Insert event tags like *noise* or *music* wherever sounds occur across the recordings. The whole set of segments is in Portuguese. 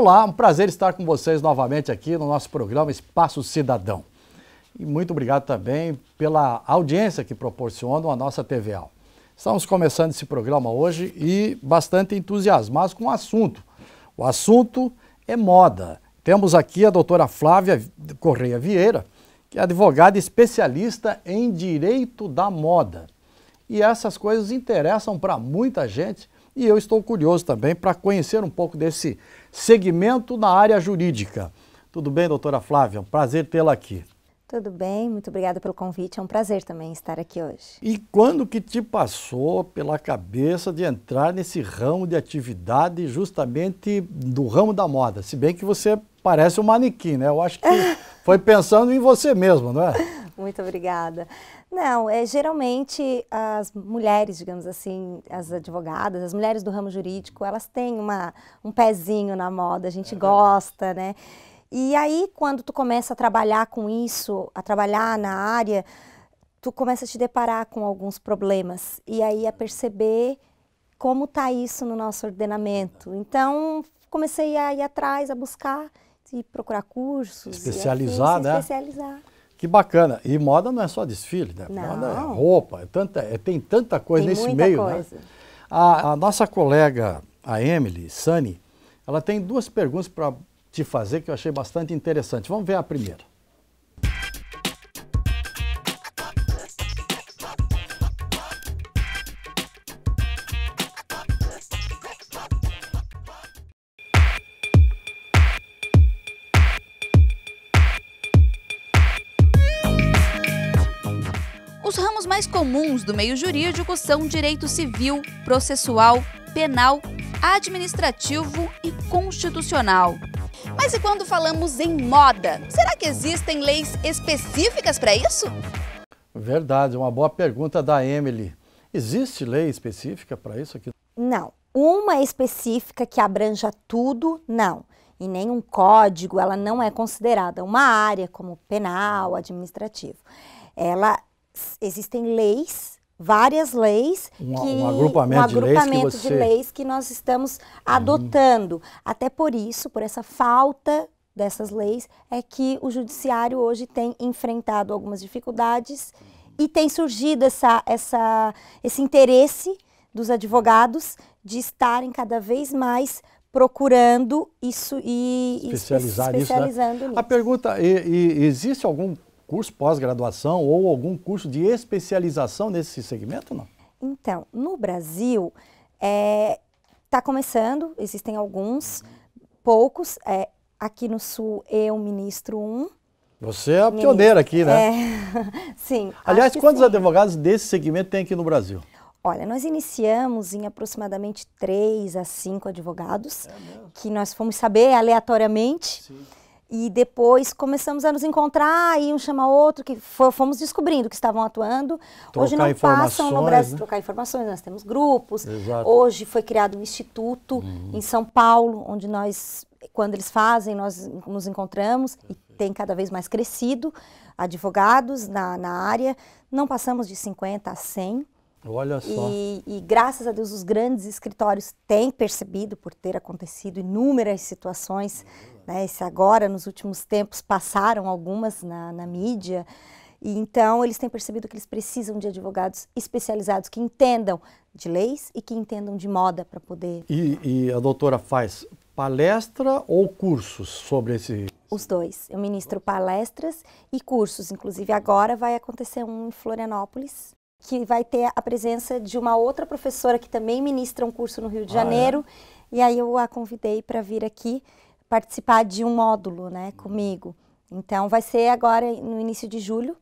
Olá, um prazer estar com vocês novamente aqui no nosso programa Espaço Cidadão. E muito obrigado também pela audiência que proporcionam a nossa TVA. Estamos começando esse programa hoje e bastante entusiasmados com o assunto. O assunto é moda. Temos aqui a doutora Flávia Correia Vieira, que é advogada especialista em direito da moda. E essas coisas interessam para muita gente e eu estou curioso também para conhecer um pouco desse segmento na área jurídica. Tudo bem, doutora Flávia? prazer tê-la aqui. Tudo bem, muito obrigada pelo convite. É um prazer também estar aqui hoje. E quando que te passou pela cabeça de entrar nesse ramo de atividade, justamente do ramo da moda? Se bem que você parece um manequim, né? Eu acho que *laughs* foi pensando em você mesma, não é? muito obrigada. Não, é, geralmente as mulheres, digamos assim, as advogadas, as mulheres do ramo jurídico, elas têm uma, um pezinho na moda, a gente é gosta, né? E aí, quando tu começa a trabalhar com isso, a trabalhar na área, tu começa a te deparar com alguns problemas e aí a perceber como tá isso no nosso ordenamento. Então, comecei a ir atrás, a buscar e procurar cursos. Especializar, e assim, né? Especializar. Que bacana. E moda não é só desfile, né? Não. Moda é roupa, é tanta, é, tem tanta coisa tem nesse meio. Né? Coisa. Né? A, a, nossa colega, a Emily Sani, ela tem duas perguntas para te fazer que eu achei bastante interessante. Vamos ver a primeira. mais comuns do meio jurídico são direito civil, processual, penal, administrativo e constitucional. Mas e quando falamos em moda? Será que existem leis específicas para isso? Verdade, uma boa pergunta da Emily. Existe lei específica para isso aqui? Não. Uma específica que abranja tudo, não. Em nenhum código ela não é considerada uma área como penal, administrativo. Ela existem leis, várias leis, um, que, um agrupamento, um agrupamento de, leis que, você... de, leis que nós estamos uhum. adotando. Uhum. Até por isso, por essa falta dessas leis, é que o judiciário hoje tem enfrentado algumas dificuldades e tem surgido essa, essa, esse interesse dos advogados de estarem cada vez mais procurando isso e especializar né? especializando isso, né? nisso. A pergunta: e, e, existe algum curso pós-graduação ou algum curso de especialização nesse segmento, não? Então, no Brasil, está é, tá começando, existem alguns, poucos. É, aqui no Sul, eu ministro um. Você é a ministro, pioneira aqui, né? É, *laughs* sim. Aliás, quantos sim. advogados desse segmento tem aqui no Brasil? Olha, nós iniciamos em aproximadamente três a cinco advogados, é que nós fomos saber aleatoriamente. Sim. E depois começamos a nos encontrar, e um chama outro, que fomos descobrindo que estavam atuando. Trocar Hoje não passam no Brasil né? trocar informações, nós temos grupos. Exato. Hoje foi criado um instituto uhum. em São Paulo, onde nós, quando eles fazem, nós nos encontramos e tem cada vez mais crescido advogados na, na área. Não passamos de 50 a 100. Olha só. E, e, graças a Deus os grandes escritórios têm percebido, por ter acontecido inúmeras situações uhum. Né? Esse agora, nos últimos tempos, passaram algumas na, na mídia. E então eles têm percebido que eles precisam de advogados especializados que entendam de leis e que entendam de moda para poder. E, e, a doutora faz palestra ou cursos sobre esse? Os dois. Eu ministro palestras e cursos. Inclusive agora vai acontecer um em Florianópolis que vai ter a presença de uma outra professora que também ministra um curso no Rio de Janeiro. Ah, é? E aí eu a convidei para vir aqui participar de um módulo né, uhum. comigo. Então, vai ser agora no início de julho,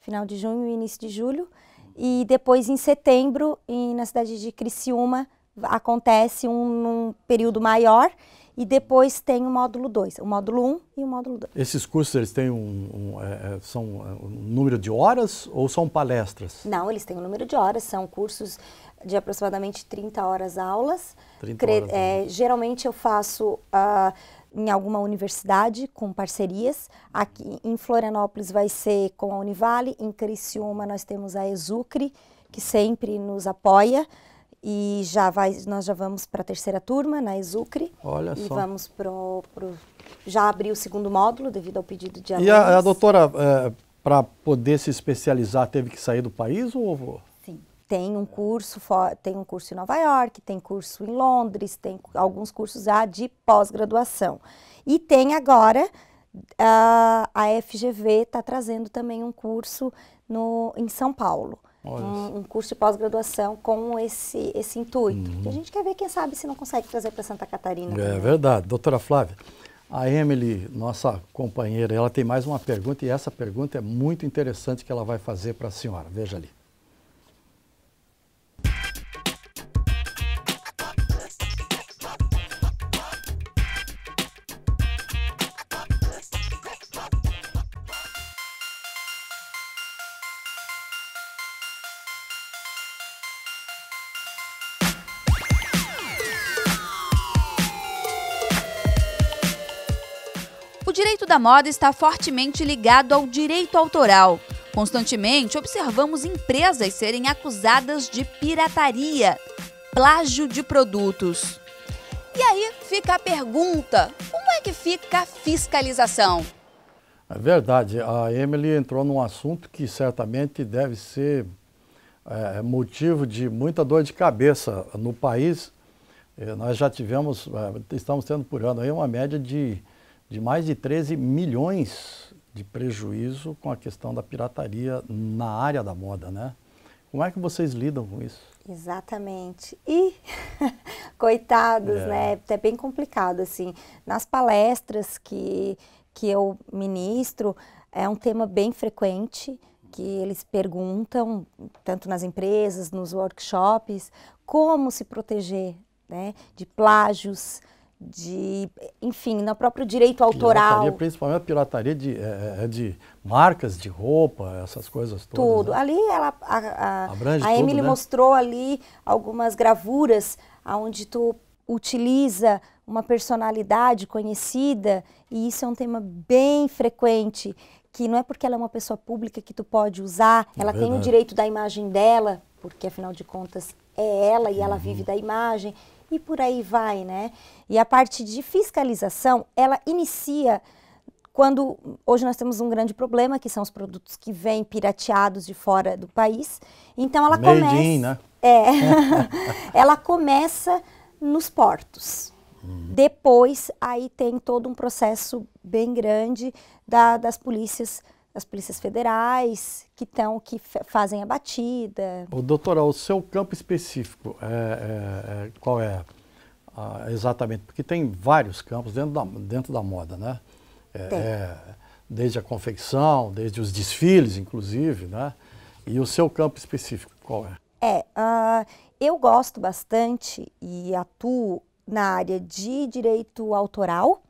final de junho e início de julho. E depois, em setembro, em, na cidade de Criciúma, acontece um, um período maior. E depois tem o módulo 2, o módulo 1 um e o módulo 2. Esses cursos eles têm um, um é, é são é, um número de horas ou são palestras? Não, eles têm um número de horas, são cursos de aproximadamente 30 horas aulas. 30 horas, né? é, Geralmente eu faço... Uh, em alguma universidade com parcerias. Aqui em Florianópolis vai ser com a Univale, em Criciúma nós temos a Exucre, que sempre nos apoia e já vai, nós já vamos para a terceira turma na Exucre. Olha e só. vamos pro, pro já abriu o segundo módulo devido ao pedido de alunos. E a, a doutora é, para poder se especializar teve que sair do país ou tem um curso tem um curso em Nova York, tem curso em Londres, tem alguns cursos a de pós-graduação. E tem agora ah, a, a FGV está trazendo também um curso no, em São Paulo. Um, um, curso de pós-graduação com esse, esse intuito. Uhum. a gente quer ver, quem sabe, se não consegue trazer para Santa Catarina. É também. verdade. Doutora Flávia, a Emily, nossa companheira, ela tem mais uma pergunta e essa pergunta é muito interessante que ela vai fazer para a senhora. Veja ali. moda está fortemente ligado ao direito autoral. Constantemente observamos empresas serem acusadas de pirataria, plágio de produtos. E aí fica a pergunta: como é que fica a fiscalização? É verdade, a Emily entrou num assunto que certamente deve ser é, motivo de muita dor de cabeça no país. É, nós já tivemos, é, estamos tendo por ano aí uma média de de mais de 13 milhões de prejuízo com a questão da pirataria na área da moda, né? Como é que vocês lidam com isso? Exatamente. E *laughs* coitados, é. né? É bem complicado assim. Nas palestras que que eu ministro, é um tema bem frequente que eles perguntam, tanto nas empresas, nos workshops, como se proteger né, de plágios, de, enfim, no próprio direito autoral. Pirataria, principalmente a pirataria de, é, é, é, de marcas de roupa, essas coisas todas. Tudo. Né? Ali ela, a, a, Emily né? mostrou ali algumas gravuras onde tu utiliza uma personalidade conhecida e isso é um tema bem frequente que não é porque ela é uma pessoa pública que tu pode usar, é ela tem o direito da imagem dela, porque afinal de contas é ela e ela uhum. vive da imagem e por aí vai, né? E a parte de fiscalização, ela inicia quando hoje nós temos um grande problema, que são os produtos que vêm pirateados de fora do país. Então ela Made começa. In, né? É. *laughs* ela começa nos portos. Hum. Depois aí tem todo um processo bem grande da, das polícias as polícias federais que estão que fazem a batida. O doutoral, o seu campo específico é, é, é, qual é ah, exatamente? Porque tem vários campos dentro da, dentro da moda, né? É, é desde a confecção, desde os desfiles, inclusive, né? E o seu campo específico qual é? É, uh, eu gosto bastante e atuo na área de direito autoral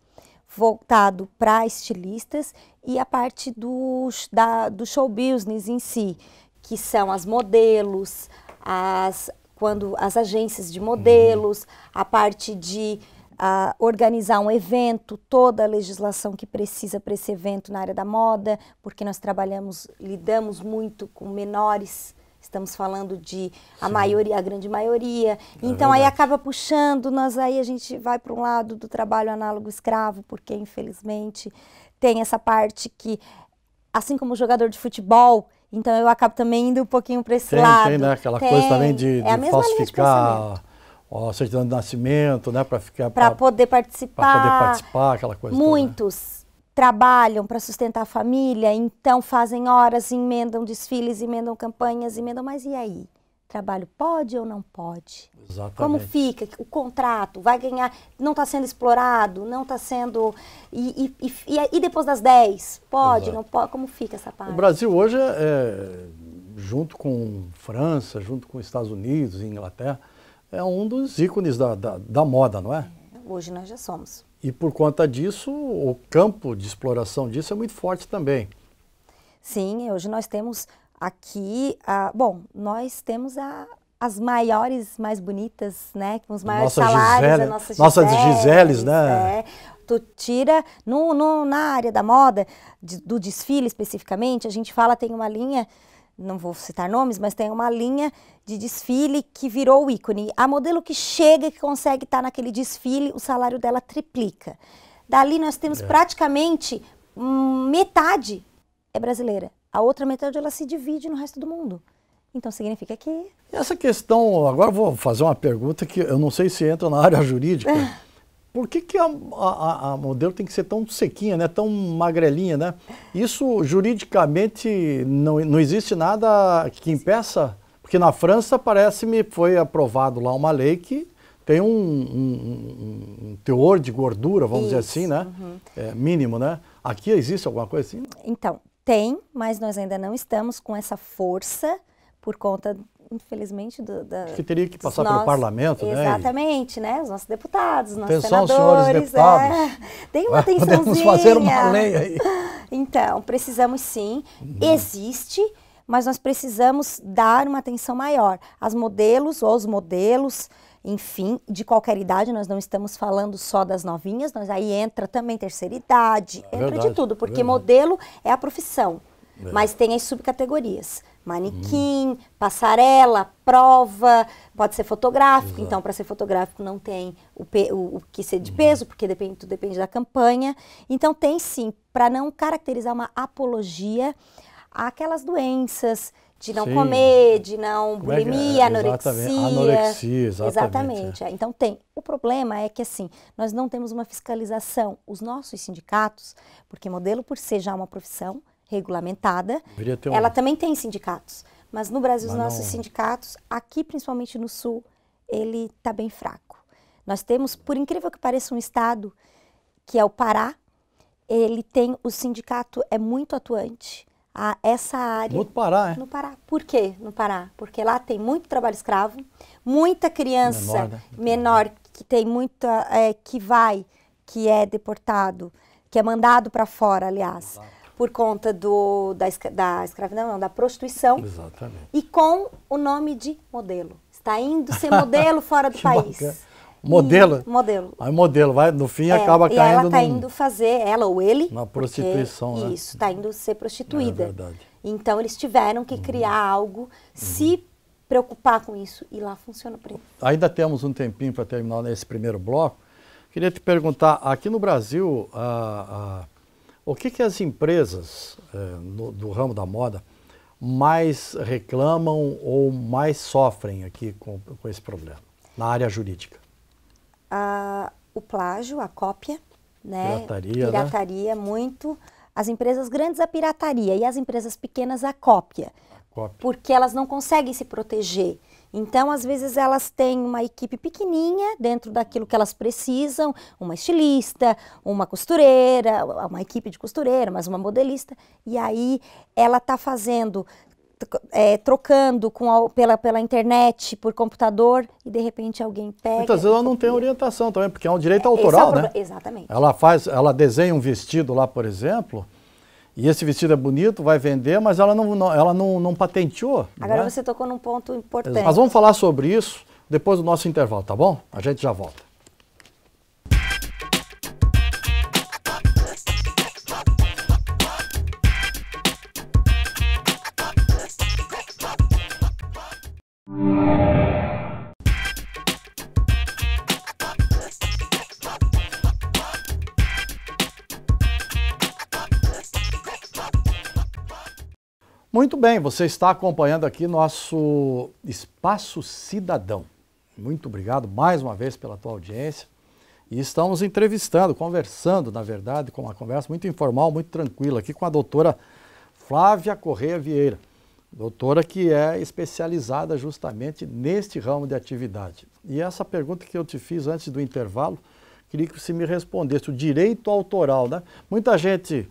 voltado para estilistas e a parte do, da, do show business em si, que são as modelos, as, quando, as agências de modelos, a parte de organizar um evento, toda a legislação que precisa para esse evento na área da moda, porque nós trabalhamos, lidamos muito com menores Estamos falando de a Sim. maioria, a grande maioria. É então verdade. aí acaba puxando, nós aí a gente vai para um lado do trabalho análogo escravo, porque infelizmente tem essa parte que assim como jogador de futebol, então eu acabo também indo um pouquinho para esse tem, lado. Tem, né? Aquela tem. coisa também de, é de falsificar a certidão de nascimento, né, para ficar para poder participar. Para poder participar, aquela coisa. Muitos. Toda, né? trabalham para sustentar a família, então fazem horas, emendam desfiles, emendam campanhas, emendam, mas e aí? Trabalho pode ou não pode? Exatamente. Como fica? O contrato vai ganhar, não está sendo explorado, não está sendo. E, e, e, e, depois das 10? Pode, Exato. não pode? Como fica essa parte? O Brasil hoje, é, é, junto com França, junto com Estados Unidos e Inglaterra, é um dos ícones da, da, da moda, não é? é hoje nós já somos. E por conta disso, o campo de exploração disso é muito forte também. Sim, hoje nós temos aqui, a, bom, nós temos a, as maiores, mais bonitas, né? Com os maiores nossa salários, Gisele, nossa Gisele, nossas Giseles, né? É, tu tira, no, no, na área da moda, de, do desfile especificamente, a gente fala, tem uma linha não vou citar nomes, mas tem uma linha de desfile que virou o ícone. A modelo que chega e que consegue estar naquele desfile, o salário dela triplica. Dali nós temos é. praticamente hum, metade é brasileira. A outra metade ela se divide no resto do mundo. Então significa que. Essa questão, agora vou fazer uma pergunta que eu não sei se entra na área jurídica. *laughs* por que, que a, a, a, modelo tem que ser tão sequinha, né? tão magrelinha, né? Isso juridicamente não, não existe nada que impeça? Porque na França parece-me foi aprovado lá uma lei que tem um, um, um teor de gordura, vamos Isso. dizer assim, né? Uhum. É, mínimo, né? Aqui existe alguma coisa assim? Então, tem, mas nós ainda não estamos com essa força por conta infelizmente, do, da, que teria que passar pelo parlamento, né? Exatamente, né? Os nossos deputados, os nossos Atenção, senadores. senhores é. deputados. É, *laughs* tem uma atençãozinha. Podemos fazer uma lei aí. *laughs* Então, precisamos sim. Uhum. Existe, mas nós precisamos dar uma atenção maior. As modelos ou os modelos, enfim, de qualquer idade, nós não estamos falando só das novinhas, nós aí entra também terceira idade, é entra verdade, de tudo, é porque é modelo é a profissão, é. mas tem as subcategorias manequim, passarela, prova, pode ser fotográfico, Exato. então para ser fotográfico não tem o, o, o que ser de peso, porque depende, tudo depende da campanha. Então tem sim, para não caracterizar uma apologia àquelas doenças de não sim. comer, de não é é? bulimia, é é? anorexia. Anorexia, exatamente. exatamente. É. Então tem. O problema é que assim, nós não temos uma fiscalização. Os nossos sindicatos, porque modelo por ser já uma profissão, regulamentada. Um... Ela também tem sindicatos, mas no Brasil mas os nossos não... sindicatos, aqui principalmente no Sul, ele está bem fraco. Nós temos, por incrível que pareça, um estado que é o Pará, ele tem o sindicato é muito atuante a essa área. No Pará, é? No Pará. Por quê? No Pará, porque lá tem muito trabalho escravo, muita criança menor, né? menor que tem muita é, que vai, que é deportado, que é mandado para fora, aliás por conta do, da, da escravidão, não, da prostituição. Exatamente. E com o nome de modelo. Está indo ser modelo fora *laughs* do país. Modelo? E, hum, modelo. Aí modelo, vai, no fim é, acaba caindo. E ela está indo fazer, ela ou ele. Na prostituição, né? Isso, está indo ser prostituída. É verdade. Então eles tiveram que uhum. criar uhum. algo, uhum. se preocupar com isso e lá funciona para eles. Ainda temos um tempinho para terminar nesse primeiro bloco. Queria te perguntar, aqui no Brasil, a, a o que, que as empresas é, no, do ramo da moda mais reclamam ou mais sofrem aqui com, com esse problema, na área jurídica? Ah, o plágio, a cópia, né? Pirataria, né? Pirataria, né? muito. As empresas grandes a pirataria e as empresas pequenas a cópia, a cópia. Porque elas não conseguem se proteger. Então, às vezes, elas têm uma equipe pequenininha dentro daquilo que elas precisam, uma estilista, uma costureira, uma equipe de costureira, mas uma modelista, e aí ela está fazendo é, trocando com a, pela, pela internet, por computador, e de repente alguém pega. Muitas vezes ela não tem orientação também, porque é um direito é, é autoral, é né? Exatamente. Ela faz, ela desenha um vestido lá, por exemplo, e esse vestido é bonito, vai vender, mas ela não, não ela não, não patenteou. Agora é? você tocou num ponto importante. Mas vamos falar sobre isso depois do nosso intervalo, tá bom? A gente já volta. Muito bem, você está acompanhando aqui nosso Espaço Cidadão. Muito obrigado mais uma vez pela tua audiência. E estamos entrevistando, conversando, na verdade, com uma conversa muito informal, muito tranquila aqui com a doutora Flávia Correia Vieira. Doutora que é especializada justamente neste ramo de atividade. E essa pergunta que eu te fiz antes do intervalo, queria que você me respondesse. O direito autoral, né? Muita gente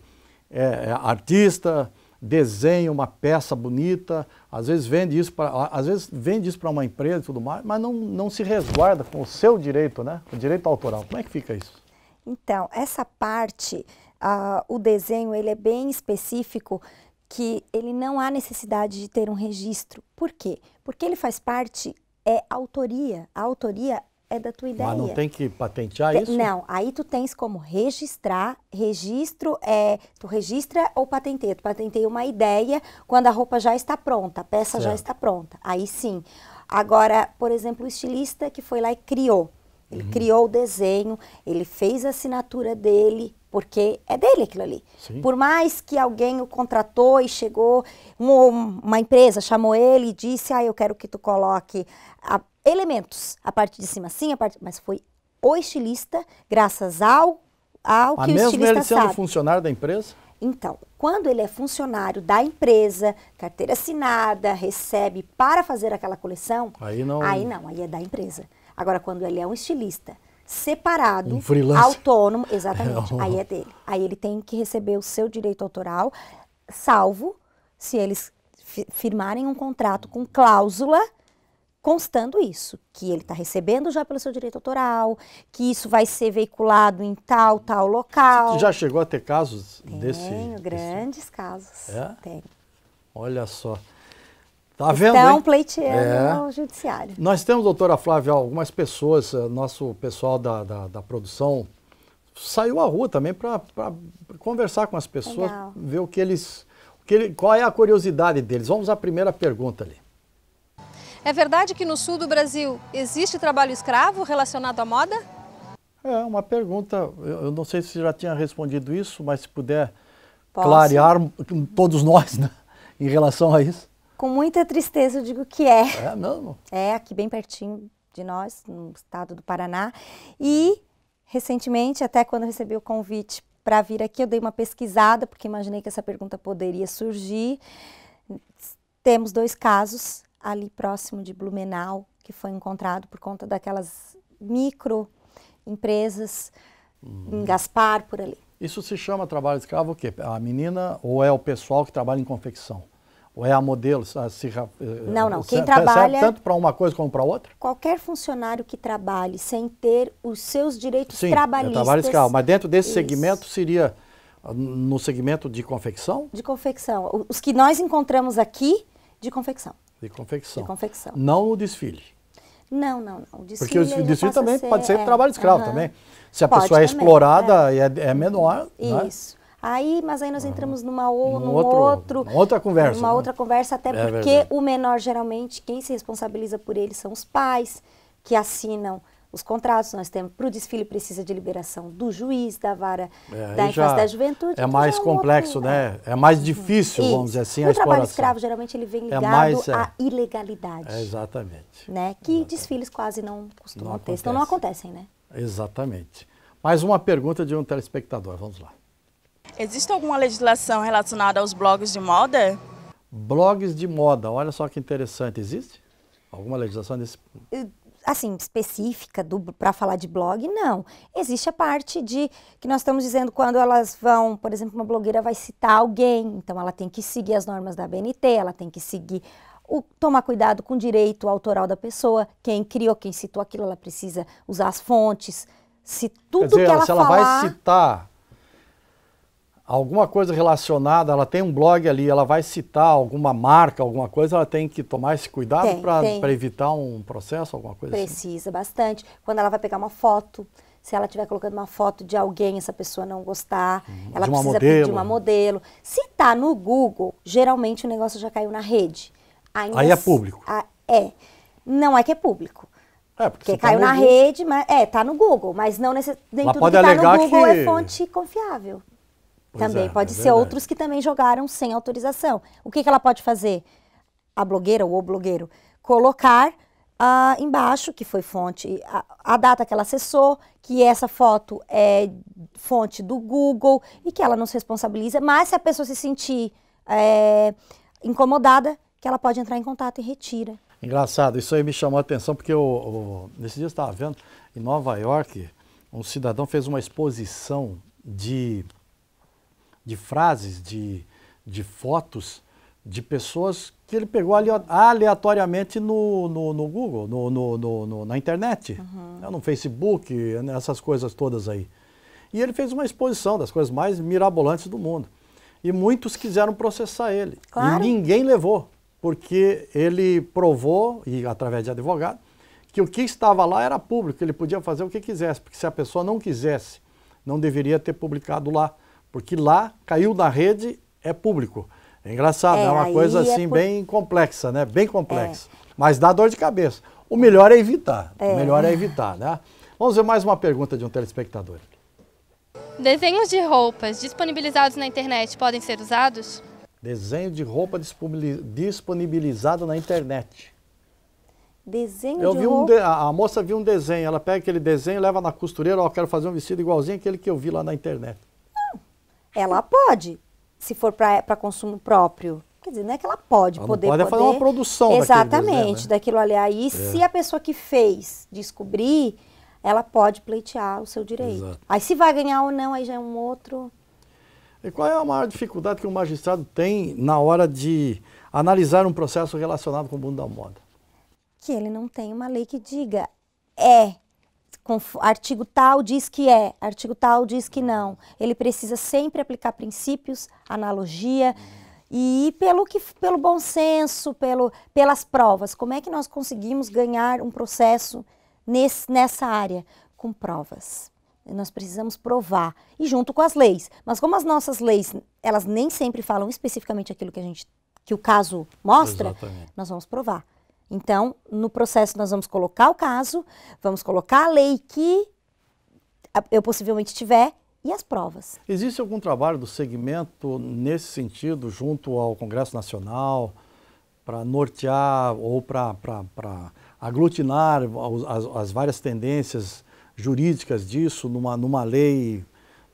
é, é artista, desenha uma peça bonita, às vezes vende isso para, às vezes vende isso para uma empresa e tudo mais, mas não, não se resguarda com o seu direito, né? O direito autoral. Como é que fica isso? Então, essa parte, uh, o desenho, ele é bem específico que ele não há necessidade de ter um registro. Por quê? Porque ele faz parte é autoria. A autoria é da tua ideia. Mas não tem que patentear isso? Não, aí tu tens como registrar, registro é, tu registra ou patenteia, tu patenteia uma ideia quando a roupa já está pronta, a peça certo. já está pronta, aí sim. Agora, por exemplo, o estilista que foi lá e criou, ele uhum. criou o desenho, ele fez a assinatura dele, porque é dele aquilo ali. Sim. Por mais que alguém o contratou e chegou, uma empresa chamou ele e disse, ah, eu quero que tu coloque a, elementos. A parte de cima sim, a parte... Mas foi o estilista, graças ao, ao que o estilista sabe. mesmo ele sendo funcionário da empresa? Então, quando ele é funcionário da empresa, carteira assinada, recebe para fazer aquela coleção, aí não, aí, não, aí é da empresa. Agora, quando ele é um estilista separado, um autônomo, exatamente, *laughs* é aí é dele. Aí ele tem que receber o seu direito autoral, salvo se eles firmarem um contrato com cláusula constando isso, que ele está recebendo já pelo seu direito autoral, que isso vai ser veiculado em tal, tal local. Você já chegou a ter casos Tenho desse? Tenho, grandes desse... casos. É? Tenho. Olha só. Tá vendo? Estão hein? pleiteando é. o judiciário. Nós temos, doutora Flávia, algumas pessoas, eh, nosso pessoal da, da, da produção saiu à rua também para conversar com as pessoas, Legal. ver o que eles. O que ele, qual é a curiosidade deles. Vamos à primeira pergunta ali. É verdade que no sul do Brasil existe trabalho escravo relacionado à moda? É uma pergunta, eu não sei se já tinha respondido isso, mas se puder Posso? clarear todos nós né, em relação a isso. Com muita tristeza eu digo que é. É mesmo? É, aqui bem pertinho de nós, no estado do Paraná. E recentemente, até quando recebi o convite para vir aqui, eu dei uma pesquisada, porque imaginei que essa pergunta poderia surgir. Temos dois casos ali próximo de Blumenau, que foi encontrado por conta daquelas micro empresas uhum. em Gaspar, por ali. Isso se chama trabalho escravo o quê? A menina ou é o pessoal que trabalha em confecção? Ou é a modelo? A, se, eh, não, não. Quem é, se, é trabalha. tanto para uma coisa como para outra? Qualquer funcionário que trabalhe sem ter os seus direitos Sim, é trabalhistas. É trabalho escravo. Mas dentro desse isso. segmento seria ah, no segmento de confecção? De confecção. Os que nós encontramos aqui de confecção. De confecção. De confecção. Não o desfile. Não, não, não. O desfile Porque o desfile também ser, pode ser é, trabalho escravo uh -huh. também. Se a pode pessoa é também, é explorada e é, é, menor. Né? Isso. Né? Aí, mas aí nós entramos numa ou, num, num outro, outro, outra conversa. Uma né? outra conversa, até é porque o menor geralmente quem se responsabiliza por ele são os pais que assinam os contratos, nós temos para o desfile precisa de liberação do juiz, da vara é, da infância da juventude. É mais é um complexo, outro, né? É mais uhum. difícil, isso. vamos dizer assim, o a exploração. O trabalho escravo geralmente ele vem é ligado é mais, à é. ilegalidade. É, exatamente. Né? Que exatamente. desfiles quase não costumam não ter, então não acontecem, né? Exatamente. Mais uma pergunta de um telespectador, vamos lá. Existe alguma legislação relacionada aos blogs de moda? Blogs de moda, olha só que interessante, existe? Alguma legislação desse? assim específica para falar de blog, não. Existe a parte de que nós estamos dizendo quando elas vão, por exemplo, uma blogueira vai citar alguém, então ela tem que seguir as normas da BNT, ela tem que seguir o, tomar cuidado com o direito autoral da pessoa, quem criou, quem citou aquilo, ela precisa usar as fontes. Se tudo dizer, que ela se ela falar, vai citar alguma coisa relacionada, ela tem um blog ali, ela vai citar alguma marca, alguma coisa, ela tem que tomar esse cuidado para evitar um processo, alguma coisa assim? Precisa assim? bastante. Quando ela vai pegar uma foto, se ela estiver colocando uma foto de alguém, essa pessoa não gostar, hum, ela precisa modelo. pedir uma modelo. Se tá no Google, geralmente o negócio já caiu na rede. Ainda Aí é público. A, é. Não é que é público. É, porque, porque tá caiu tá na Google. rede, mas é, tá no Google, mas não necessariamente nem ela tudo que tá no Google é que... é fonte confiável também. É, pode é ser verdade. outros que também jogaram sem autorização. O que, que ela pode fazer? A blogueira ou o blogueiro colocar ah, embaixo, que foi fonte, a, a, data que ela acessou, que essa foto é fonte do Google e que ela não se responsabiliza, mas se a pessoa se sentir é, incomodada, que ela pode entrar em contato e retira. Engraçado, isso aí me chamou a atenção, porque eu, eu nesse dia eu estava vendo, em Nova York, um cidadão fez uma exposição de de frases, de, de fotos de pessoas que ele pegou aleatoriamente no, no, no Google, no, no, na internet, uhum. É, no Facebook, né, essas coisas todas aí. E ele fez uma exposição das coisas mais mirabolantes do mundo. E muitos quiseram processar ele. Claro. E ninguém levou, porque ele provou, e através de advogado, que o que estava lá era público, ele podia fazer o que quisesse, porque se a pessoa não quisesse, não deveria ter publicado lá. Porque lá caiu na rede, é público. É engraçado, é, é uma coisa é assim é por... bem complexa, né? Bem é. complexa. É. Mas dá dor de cabeça. O melhor é evitar. O é. melhor é evitar, né? Vamos ver mais uma pergunta de um telespectador. Desenhos de roupas disponibilizados na internet podem ser usados? Desenho de roupa disponibilizado na internet. Desenho eu de vi um de... A moça viu um desenho, ela pega aquele desenho, leva na costureira, ó, quero fazer um vestido igualzinho aquele que eu vi lá na internet. Ela pode, se for para consumo próprio. Quer dizer, não é que ela pode ela poder. Pode poder... É fazer uma produção. Exatamente, daquilo, né? daquilo ali. Aí, é. se a pessoa que fez descobrir, ela pode pleitear o seu direito. Exato. Aí, se vai ganhar ou não, aí já é um outro. E qual é a maior dificuldade que o magistrado tem na hora de analisar um processo relacionado com o mundo da moda? Que ele não tem uma lei que diga é artigo tal diz que é, artigo tal diz que não. Ele precisa sempre aplicar princípios, analogia e pelo que pelo bom senso, pelo pelas provas. Como é que nós conseguimos ganhar um processo nesse, nessa área com provas? Nós precisamos provar e junto com as leis. Mas como as nossas leis, elas nem sempre falam especificamente aquilo que a gente que o caso mostra, Exatamente. nós vamos provar. Então, no processo, nós vamos colocar o caso, vamos colocar a lei que eu possivelmente tiver e as provas. Existe algum trabalho do segmento nesse sentido, junto ao Congresso Nacional, para nortear ou para aglutinar as, as, várias tendências jurídicas disso numa, numa lei,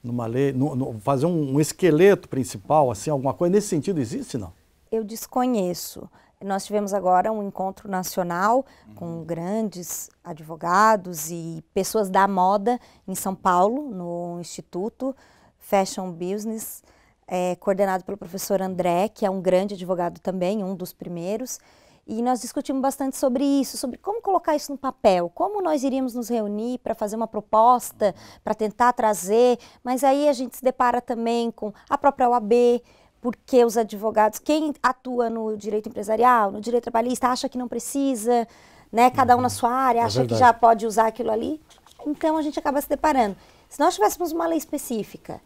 numa lei no, no, fazer um, um esqueleto principal, assim, alguma coisa nesse sentido existe, não? Eu desconheço. Nós tivemos agora um encontro nacional uhum. com grandes advogados e pessoas da moda em São Paulo, no Instituto Fashion Business, é, coordenado pelo professor André, que é um grande advogado também, um dos primeiros. E nós discutimos bastante sobre isso, sobre como colocar isso no papel, como nós iríamos nos reunir para fazer uma proposta, uhum. para tentar trazer, mas aí a gente se depara também com a própria OAB, porque os advogados, quem atua no direito empresarial, no direito trabalhista, acha que não precisa, né? Cada um na uhum. sua área, é acha é que já pode usar aquilo ali. Então a gente acaba se deparando. Se nós tivéssemos uma lei específica,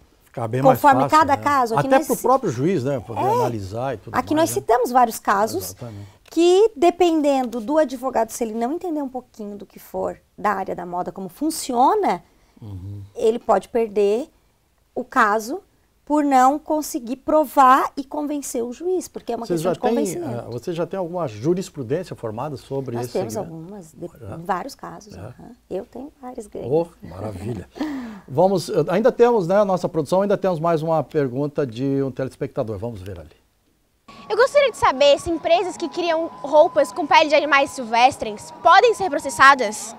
conforme fácil, cada né? caso, até para o próprio juiz, né, poder é, analisar e tudo. Aqui mais, nós né? citamos vários casos Exatamente. que, dependendo do advogado, se ele não entender um pouquinho do que for da área da moda, como funciona, uhum. ele pode perder o caso por não conseguir provar e convencer o juiz, porque é uma você questão de tem, convencimento. Uh, ah, você já tem alguma jurisprudência formada sobre isso? Nós temos algumas, de, ah, é. vários casos. É. Uhum. Eu tenho vários grandes. Oh, maravilha. Vamos, eh, ainda temos, né, a nossa produção, ainda temos mais uma pergunta de um telespectador. Vamos ver ali. Eu gostaria de saber se empresas que criam roupas com pele de animais silvestres podem ser processadas?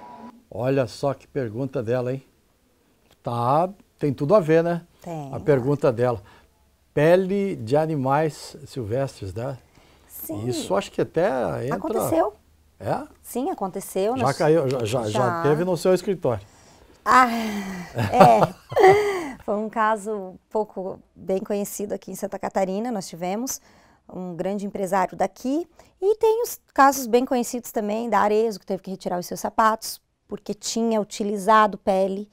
Olha só que pergunta dela, hein? Tá, tem tudo a ver, né? Tem. A pergunta dela. Pele de animais silvestres, né? Sim. Isso acho que até entra... Aconteceu. É? Sim, aconteceu. Já nos... caiu, já, já, já, teve no seu escritório. Ah, *laughs* é. *laughs* Foi um caso pouco bem conhecido aqui em Santa Catarina, nós tivemos um grande empresário daqui e tem os casos bem conhecidos também da Arezo, que teve que retirar os seus sapatos porque tinha utilizado pele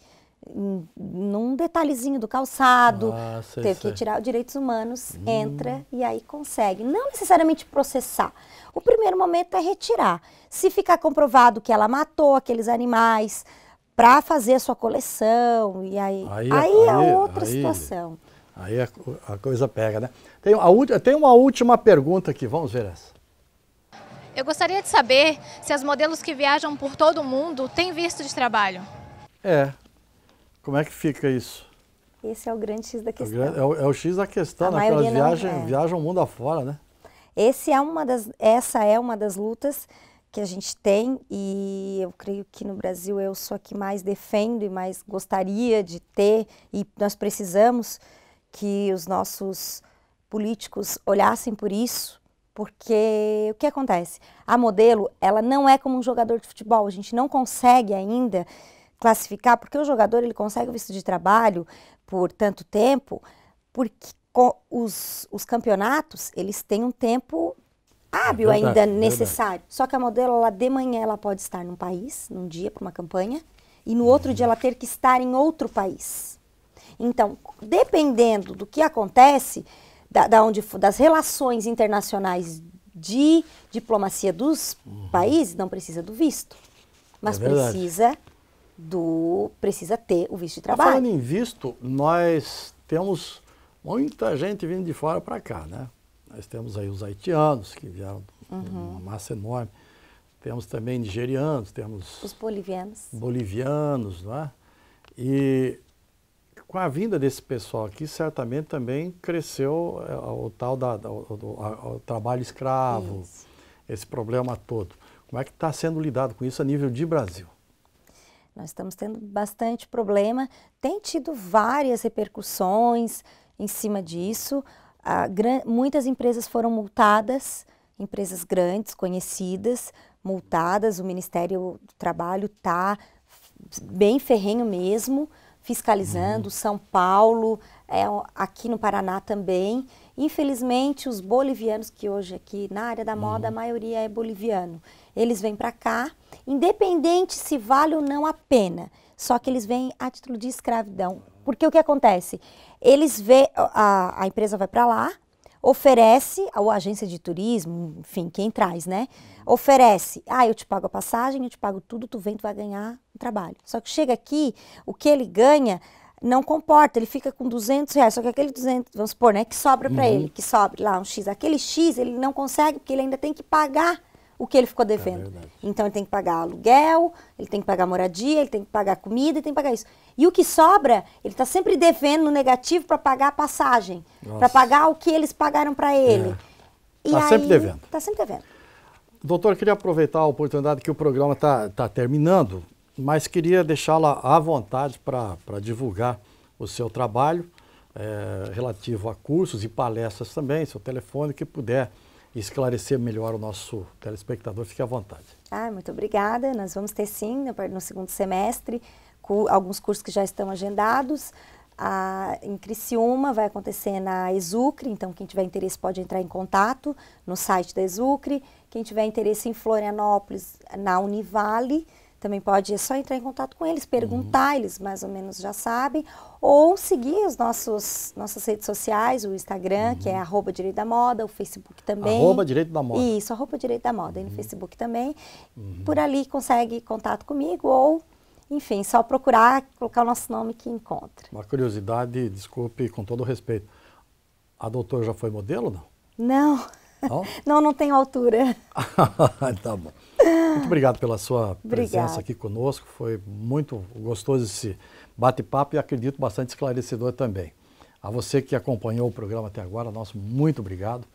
num detalhezinho do calçado, ah, sei, teve sei. que tirar direitos humanos, hum. entra e aí consegue. Não necessariamente processar. O primeiro momento é retirar. Se ficar comprovado que ela matou aqueles animais para fazer a sua coleção, e aí, aí, é- aí é outra aí, situação. Aí a, a, coisa pega, né? Tem, a, tem uma última pergunta aqui, vamos ver essa. Eu gostaria de saber se as modelos que viajam por todo o mundo têm visto de trabalho. É, como é que fica isso? Esse é o grande X da é questão. É o, é o X da questão, né? Elas viajam, é. viajam o mundo afora, né? Esse é uma das, essa é uma das lutas que a gente tem e eu creio que no Brasil eu sou a que mais defendo e mais gostaria de ter e nós precisamos que os nossos políticos olhassem por isso, porque o que acontece? A modelo, ela não é como um jogador de futebol, a gente não consegue ainda classificar, porque o jogador ele consegue o visto de trabalho por tanto tempo, porque os, os campeonatos eles têm um tempo hábil é verdade, ainda é necessário. Só que a modelo ela de manhã ela pode estar num país, num dia para uma campanha, e no outro dia ela ter que estar em outro país. Então, dependendo do que acontece, da, da onde das relações internacionais de diplomacia dos uhum. países, não precisa do visto, mas é precisa do precisa ter o visto de trabalho. Falando em visto, nós temos muita gente vindo de fora para cá, né? Nós temos aí os haitianos que vieram uhum. uma massa enorme. Temos também nigerianos, temos os bolivianos. Bolivianos, não é? E com a vinda desse pessoal aqui, certamente também cresceu é, o tal da, o, o trabalho escravo, isso. esse problema todo. Como é que está sendo lidado com isso a nível de Brasil? Nós estamos tendo bastante problema, tem tido várias repercussões em cima disso. A, gran, muitas empresas foram multadas, empresas grandes, conhecidas, multadas. O Ministério do Trabalho está bem ferrenho mesmo fiscalizando, uhum. São Paulo, é, aqui no Paraná também. Infelizmente, os bolivianos, que hoje aqui na área da moda, a uhum. maioria é boliviano, eles vêm para cá, independente se vale ou não a pena, só que eles vêm a título de escravidão. Porque o que acontece? Eles vê a, a empresa vai para lá, oferece a agência de turismo, enfim, quem traz, né? Oferece, ah, eu te pago a passagem, eu te pago tudo, tu vem, tu vai ganhar um trabalho. Só que chega aqui, o que ele ganha não comporta, ele fica com 200 reais, só que aquele 200, vamos supor, né, que sobra para uhum. ele, que sobra lá um X, aquele X ele não consegue porque ele ainda tem que pagar o que ele ficou é devendo. É então ele tem que pagar aluguel, ele tem que pagar moradia, ele tem que pagar comida, ele tem que pagar isso. E o que sobra, ele está sempre devendo no negativo para pagar a passagem, para pagar o que eles pagaram para ele. Está é. Tá sempre devendo. Está sempre devendo. Doutor, queria aproveitar a oportunidade que o programa está tá terminando, mas queria deixá-la à vontade para divulgar o seu trabalho é, relativo a cursos e palestras também, seu telefone, que puder esclarecer melhor o nosso telespectador, fique à vontade. Ah, muito obrigada. Nós vamos ter sim, no segundo semestre, alguns cursos que já estão agendados. A, em Criciúma vai acontecer na Exucre, então quem tiver interesse pode entrar em contato no site da Exucre. Quem tiver interesse em Florianópolis, na Univale, também pode é só entrar em contato com eles, perguntar, uhum. eles mais ou menos já sabem, ou seguir os nossos nossas redes sociais, o Instagram, uhum. que é uhum. arroba Direito da Moda, o Facebook também. Arroba Direito da Moda. Isso, arroba Direito da Moda, uhum. e no Facebook também. Uhum. Por ali consegue contato comigo ou enfim, só procurar, colocar o nosso nome que encontra. Uma curiosidade, desculpe, com todo respeito. A doutora já foi modelo, não? Não. Não? *laughs* não, não tenho altura. *laughs* tá bom. Muito obrigado pela sua presença Obrigada. aqui conosco. Foi muito gostoso esse bate-papo e acredito bastante esclarecedor também. A você que acompanhou o programa até agora, nosso muito obrigado.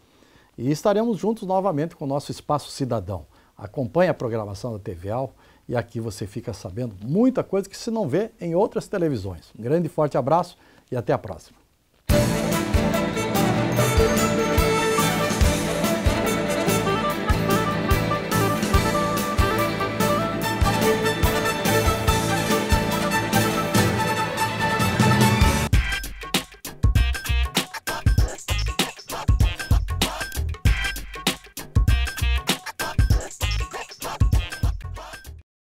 E estaremos juntos novamente com o nosso Espaço Cidadão. Acompanhe a programação da TVAL e aqui você fica sabendo muita coisa que se não vê em outras televisões. Um grande e forte abraço e até a próxima.